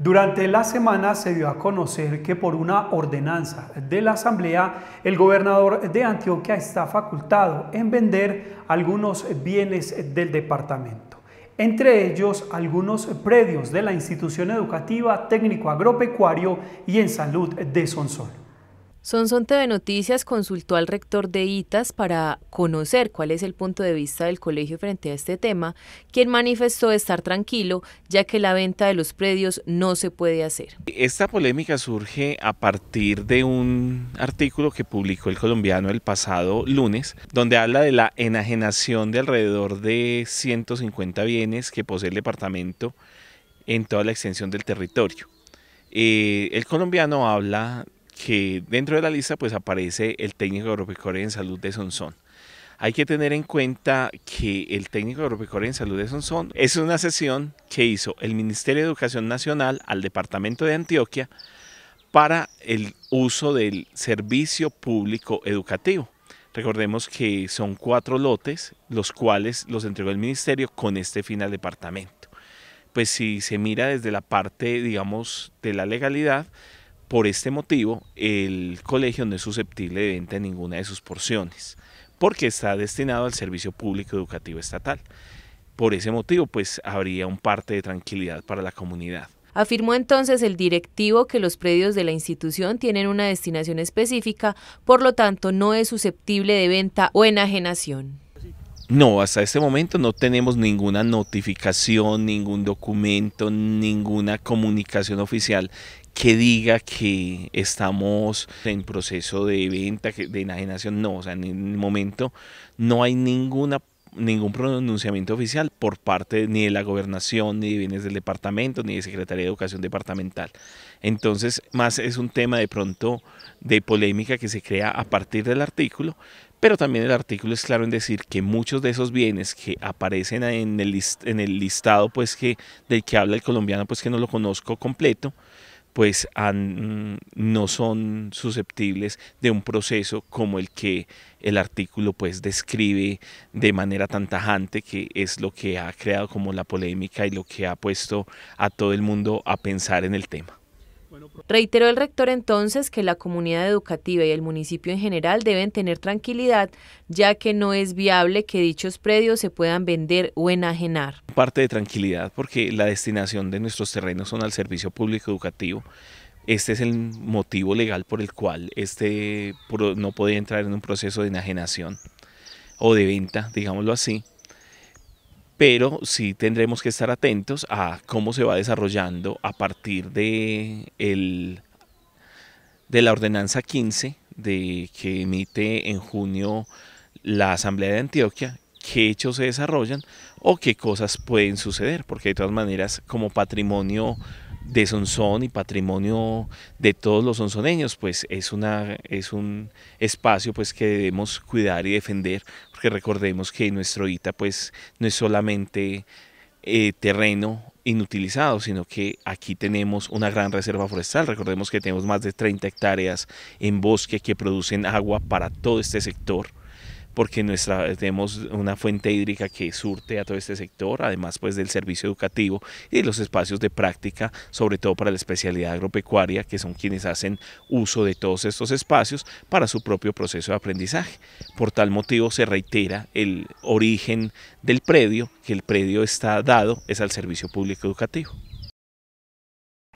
Durante la semana se dio a conocer que por una ordenanza de la Asamblea, el gobernador de Antioquia está facultado en vender algunos bienes del departamento, entre ellos algunos predios de la institución educativa técnico-agropecuario y en salud de Sonsol. Sonson TV Noticias consultó al rector de ITAS para conocer cuál es el punto de vista del colegio frente a este tema, quien manifestó estar tranquilo ya que la venta de los predios no se puede hacer. Esta polémica surge a partir de un artículo que publicó el colombiano el pasado lunes, donde habla de la enajenación de alrededor de 150 bienes que posee el departamento en toda la extensión del territorio. Eh, el colombiano habla que dentro de la lista pues aparece el técnico agropecuario en salud de Sonsón. Hay que tener en cuenta que el técnico agropecuario en salud de Sonsón es una sesión que hizo el Ministerio de Educación Nacional al Departamento de Antioquia para el uso del servicio público educativo. Recordemos que son cuatro lotes, los cuales los entregó el ministerio con este fin al departamento. Pues si se mira desde la parte, digamos, de la legalidad, por este motivo, el colegio no es susceptible de venta en ninguna de sus porciones, porque está destinado al servicio público educativo estatal. Por ese motivo, pues habría un parte de tranquilidad para la comunidad. Afirmó entonces el directivo que los predios de la institución tienen una destinación específica, por lo tanto no es susceptible de venta o enajenación. No, hasta este momento no tenemos ninguna notificación, ningún documento, ninguna comunicación oficial que diga que estamos en proceso de venta, de enajenación. No, o sea, en el momento no hay ninguna ningún pronunciamiento oficial por parte ni de la gobernación, ni de bienes del departamento, ni de Secretaría de Educación Departamental. Entonces, más es un tema de pronto de polémica que se crea a partir del artículo, pero también el artículo es claro en decir que muchos de esos bienes que aparecen en el, listado pues que, del que habla el colombiano, pues que no lo conozco completo, pues mm, no son susceptibles de un proceso como el que el artículo pues describe de manera tan tajante que es lo que ha creado como la polémica y lo que ha puesto a todo el mundo a pensar en el tema. Reiteró el rector entonces que la comunidad educativa y el municipio en general deben tener tranquilidad, ya que no es viable que dichos predios se puedan vender o enajenar. Parte de tranquilidad porque la destinación de nuestros terrenos son al servicio público educativo. Este es el motivo legal por el cual este no puede entrar en un proceso de enajenación o de venta, digámoslo así, pero sí tendremos que estar atentos a cómo se va desarrollando a partir de, de la ordenanza 15 de, que emite en junio la Asamblea de Antioquia, qué hechos se desarrollan o qué cosas pueden suceder, porque de todas maneras como patrimonio de Sonsón y patrimonio de todos los sonsoneños, pues es, una, es un espacio pues que debemos cuidar y defender, porque recordemos que nuestro Ita pues no es solamente eh, terreno inutilizado, sino que aquí tenemos una gran reserva forestal. Recordemos que tenemos más de 30 hectáreas en bosque que producen agua para todo este sector porque nuestra, tenemos una fuente hídrica que surte a todo este sector, además pues del servicio educativo y de los espacios de práctica, sobre todo para la especialidad agropecuaria, que son quienes hacen uso de todos estos espacios para su propio proceso de aprendizaje. Por tal motivo se reitera el origen del predio, que el predio está dado es al servicio público educativo.